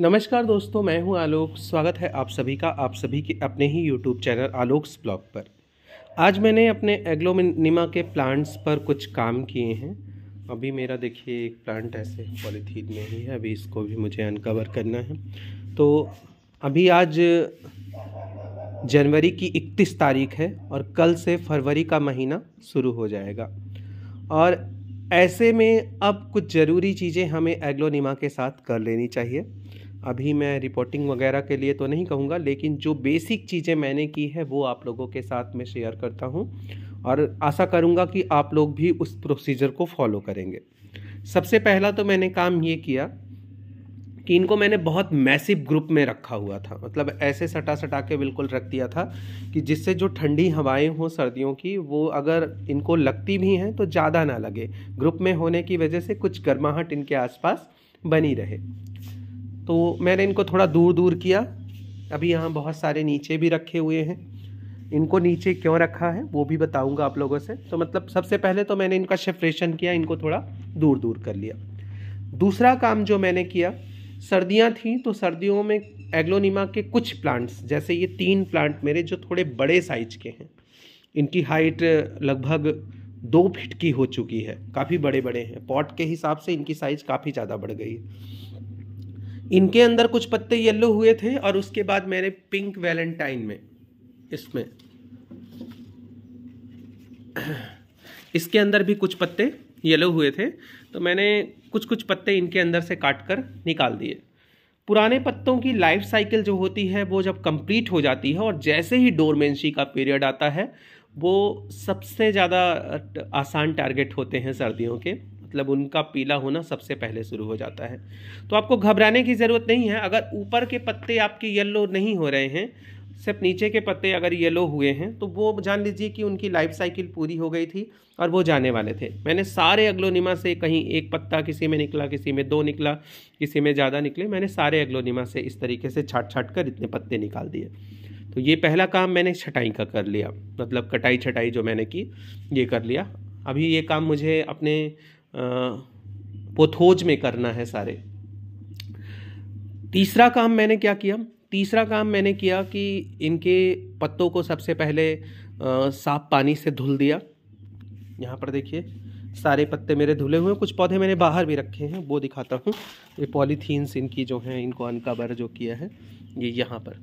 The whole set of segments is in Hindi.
नमस्कार दोस्तों मैं हूं आलोक स्वागत है आप सभी का आप सभी के अपने ही यूट्यूब चैनल आलोक्स ब्लॉग पर आज मैंने अपने एग्लोमिनिमा के प्लांट्स पर कुछ काम किए हैं अभी मेरा देखिए एक प्लांट ऐसे पॉलीथीन में ही है अभी इसको भी मुझे अनकवर करना है तो अभी आज जनवरी की इकतीस तारीख है और कल से फरवरी का महीना शुरू हो जाएगा और ऐसे में अब कुछ ज़रूरी चीज़ें हमें एग्लोनिमा के साथ कर लेनी चाहिए अभी मैं रिपोर्टिंग वगैरह के लिए तो नहीं कहूँगा लेकिन जो बेसिक चीज़ें मैंने की है वो आप लोगों के साथ में शेयर करता हूँ और आशा करूँगा कि आप लोग भी उस प्रोसीजर को फॉलो करेंगे सबसे पहला तो मैंने काम ये किया कि इनको मैंने बहुत मैसिव ग्रुप में रखा हुआ था मतलब ऐसे सटा सटा के बिल्कुल रख दिया था कि जिससे जो ठंडी हवाएं हों सर्दियों की वो अगर इनको लगती भी हैं तो ज़्यादा ना लगे ग्रुप में होने की वजह से कुछ गर्माहट इनके आसपास बनी रहे तो मैंने इनको थोड़ा दूर दूर किया अभी यहाँ बहुत सारे नीचे भी रखे हुए हैं इनको नीचे क्यों रखा है वो भी बताऊंगा आप लोगों से तो मतलब सबसे पहले तो मैंने इनका सेपरेशन किया इनको थोड़ा दूर दूर कर लिया दूसरा काम जो मैंने किया सर्दियाँ थी तो सर्दियों में एग्लोनीमा के कुछ प्लांट्स जैसे ये तीन प्लांट मेरे जो थोड़े बड़े साइज के हैं इनकी हाइट लगभग दो फिट की हो चुकी है काफ़ी बड़े बड़े हैं पॉट के हिसाब से इनकी साइज़ काफ़ी ज़्यादा बढ़ गई है इनके अंदर कुछ पत्ते येलो हुए थे और उसके बाद मैंने पिंक वैलेंटाइन में इसमें इसके अंदर भी कुछ पत्ते येलो हुए थे तो मैंने कुछ कुछ पत्ते इनके अंदर से काट कर निकाल दिए पुराने पत्तों की लाइफ साइकिल जो होती है वो जब कंप्लीट हो जाती है और जैसे ही डोरमेंसी का पीरियड आता है वो सबसे ज़्यादा आसान टारगेट होते हैं सर्दियों के मतलब उनका पीला होना सबसे पहले शुरू हो जाता है तो आपको घबराने की ज़रूरत नहीं है अगर ऊपर के पत्ते आपके येलो नहीं हो रहे हैं सिर्फ नीचे के पत्ते अगर येलो हुए हैं तो वो जान लीजिए कि उनकी लाइफ साइकिल पूरी हो गई थी और वो जाने वाले थे मैंने सारे अग्लोनिमा से कहीं एक पत्ता किसी में निकला किसी में दो निकला किसी में ज़्यादा निकले मैंने सारे अग्लोनिमा से इस तरीके से छाट छाट कर इतने पत्ते निकाल दिए तो ये पहला काम मैंने छटाई का कर लिया मतलब कटाई छटाई जो मैंने की ये कर लिया अभी ये काम मुझे अपने पोथोज में करना है सारे तीसरा काम मैंने क्या किया तीसरा काम मैंने किया कि इनके पत्तों को सबसे पहले साफ पानी से धुल दिया यहाँ पर देखिए सारे पत्ते मेरे धुले हुए हैं कुछ पौधे मैंने बाहर भी रखे हैं वो दिखाता हूँ ये पॉलीथीन्स इनकी जो हैं इनको अनकवर जो किया है ये यहाँ पर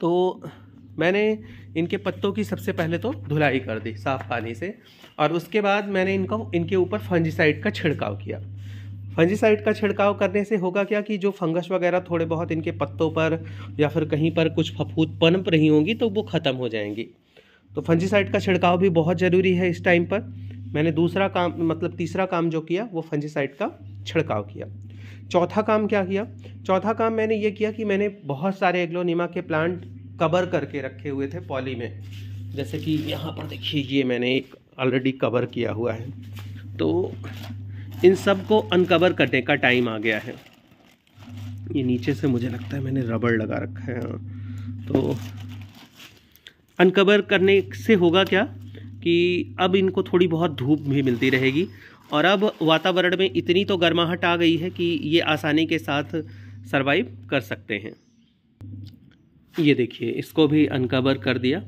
तो मैंने इनके पत्तों की सबसे पहले तो धुलाई कर दी साफ़ पानी से और उसके बाद मैंने इनको इनके ऊपर फंजीसाइड का छिड़काव किया फंजीसाइड का छिड़काव करने से होगा क्या कि जो फंगस वगैरह थोड़े बहुत इनके पत्तों पर या फिर कहीं पर कुछ फफूत पनप रही होंगी तो वो ख़त्म हो जाएंगी तो फंजीसाइड का छिड़काव भी बहुत ज़रूरी है इस टाइम पर मैंने दूसरा काम मतलब तीसरा काम जो किया वो फंजीसाइड का छिड़काव किया चौथा काम क्या किया चौथा काम मैंने ये किया कि मैंने बहुत सारे एग्लोनीमा के प्लांट कवर करके रखे हुए थे पॉली में जैसे कि यहाँ पर देखिए ये मैंने एक ऑलरेडी कवर किया हुआ है तो इन सब को अनकवर करने का टाइम आ गया है ये नीचे से मुझे लगता है मैंने रबड़ लगा रखा है हाँ। तो अनकवर करने से होगा क्या कि अब इनको थोड़ी बहुत धूप भी मिलती रहेगी और अब वातावरण में इतनी तो गर्माहट आ गई है कि ये आसानी के साथ सरवाइव कर सकते हैं ये देखिए इसको भी अनकवर कर दिया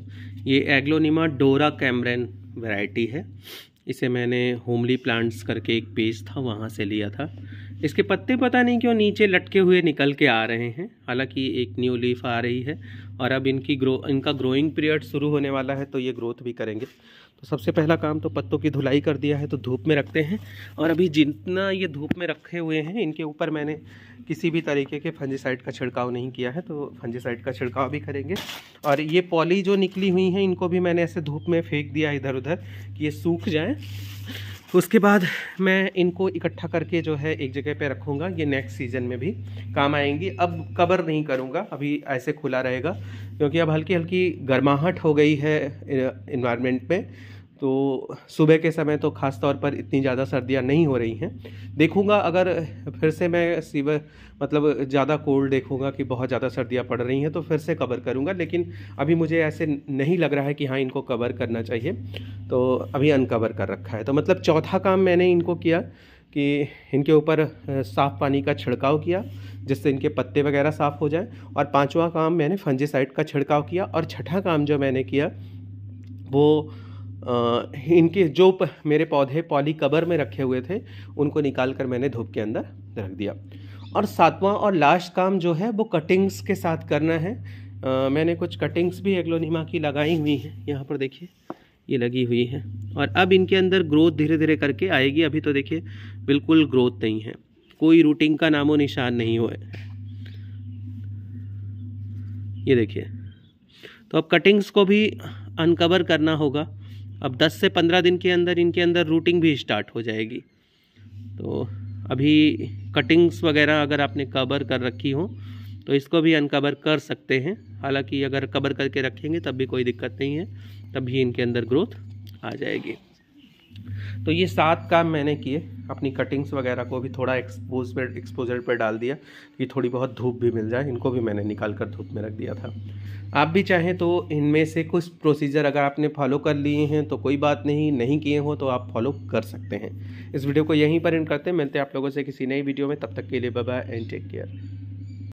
ये एग्लोनिमा डोरा कैमरन वैरायटी है इसे मैंने होमली प्लांट्स करके एक पेज था वहाँ से लिया था इसके पत्ते पता नहीं क्यों नीचे लटके हुए निकल के आ रहे हैं हालांकि एक न्यू लीफ आ रही है और अब इनकी ग्रो इनका ग्रोइंग पीरियड शुरू होने वाला है तो ये ग्रोथ भी करेंगे तो सबसे पहला काम तो पत्तों की धुलाई कर दिया है तो धूप में रखते हैं और अभी जितना ये धूप में रखे हुए हैं इनके ऊपर मैंने किसी भी तरीके के फंजीसाइड का छिड़काव नहीं किया है तो फंजीसाइड का छिड़काव भी करेंगे और ये पॉली जो निकली हुई हैं इनको भी मैंने ऐसे धूप में फेंक दिया इधर उधर कि ये सूख जाएँ उसके बाद मैं इनको इकट्ठा करके जो है एक जगह पे रखूँगा ये नेक्स्ट सीज़न में भी काम आएंगी अब कवर नहीं करूँगा अभी ऐसे खुला रहेगा क्योंकि अब हल्की हल्की गर्माहट हो गई है इन्वायरमेंट में तो सुबह के समय तो ख़ास तौर पर इतनी ज़्यादा सर्दियाँ नहीं हो रही हैं देखूंगा अगर फिर से मैं सीवर मतलब ज़्यादा कोल्ड देखूंगा कि बहुत ज़्यादा सर्दियाँ पड़ रही हैं तो फिर से कवर करूंगा लेकिन अभी मुझे ऐसे नहीं लग रहा है कि हाँ इनको कवर करना चाहिए तो अभी अनकवर कर रखा है तो मतलब चौथा काम मैंने इनको किया कि इनके ऊपर साफ़ पानी का छिड़काव किया जिससे इनके पत्ते वगैरह साफ़ हो जाए और पांचवा काम मैंने फंजीसाइड का छिड़काव किया और छठा काम जो मैंने किया वो इनके जो प, मेरे पौधे पॉली कबर में रखे हुए थे उनको निकाल कर मैंने धूप के अंदर रख दिया और सातवां और लास्ट काम जो है वो कटिंग्स के साथ करना है आ, मैंने कुछ कटिंग्स भी एग्लोनिमा की लगाई हुई हैं यहाँ पर देखिए ये लगी हुई है और अब इनके अंदर ग्रोथ धीरे धीरे करके आएगी अभी तो देखिए बिल्कुल ग्रोथ नहीं है कोई रूटिंग का नामो निशान नहीं हुआ है ये देखिए तो अब कटिंग्स को भी अनकवर करना होगा अब 10 से 15 दिन के अंदर इनके अंदर रूटिंग भी स्टार्ट हो जाएगी तो अभी कटिंग्स वगैरह अगर आपने कवर कर रखी हो तो इसको भी अनकवर कर सकते हैं हालांकि अगर कवर करके रखेंगे तब भी कोई दिक्कत नहीं है तब भी इनके अंदर ग्रोथ आ जाएगी तो ये सात काम मैंने किए अपनी कटिंग्स वगैरह को भी थोड़ा एक्सपोज पर एक्सपोजर पर डाल दिया कि थोड़ी बहुत धूप भी मिल जाए इनको भी मैंने निकाल कर धूप में रख दिया था आप भी चाहें तो इनमें से कुछ प्रोसीजर अगर आपने फॉलो कर लिए हैं तो कोई बात नहीं नहीं किए हो तो आप फॉलो कर सकते हैं इस वीडियो को यहीं पर इन करते हैं मिलते हैं आप लोगों से किसी नई वीडियो में तब तक के लिए बाय एंड टेक केयर